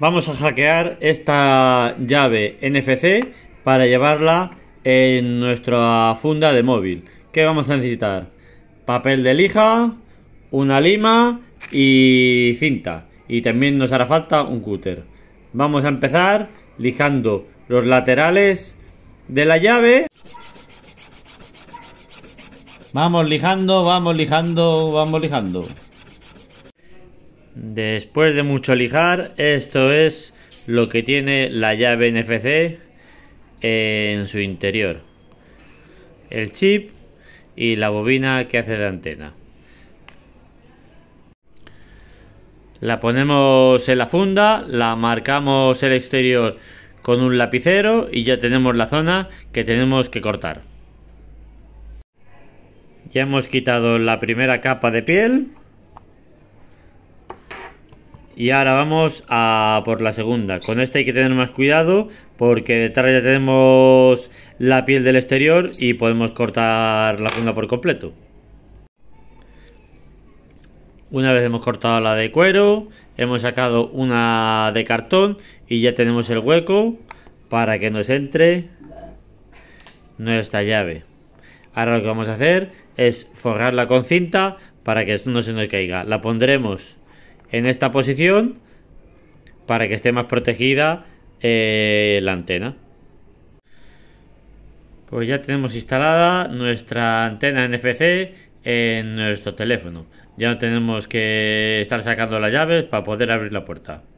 Vamos a hackear esta llave NFC para llevarla en nuestra funda de móvil. ¿Qué vamos a necesitar? Papel de lija, una lima y cinta. Y también nos hará falta un cúter. Vamos a empezar lijando los laterales de la llave. Vamos lijando, vamos lijando, vamos lijando. Después de mucho lijar, esto es lo que tiene la llave NFC en su interior. El chip y la bobina que hace de antena. La ponemos en la funda, la marcamos el exterior con un lapicero y ya tenemos la zona que tenemos que cortar. Ya hemos quitado la primera capa de piel y ahora vamos a por la segunda. Con esta hay que tener más cuidado porque detrás ya tenemos la piel del exterior y podemos cortar la funda por completo. Una vez hemos cortado la de cuero, hemos sacado una de cartón y ya tenemos el hueco para que nos entre nuestra llave. Ahora lo que vamos a hacer es forrarla con cinta para que no se nos caiga. La pondremos en esta posición para que esté más protegida eh, la antena. Pues ya tenemos instalada nuestra antena NFC en nuestro teléfono. Ya no tenemos que estar sacando las llaves para poder abrir la puerta.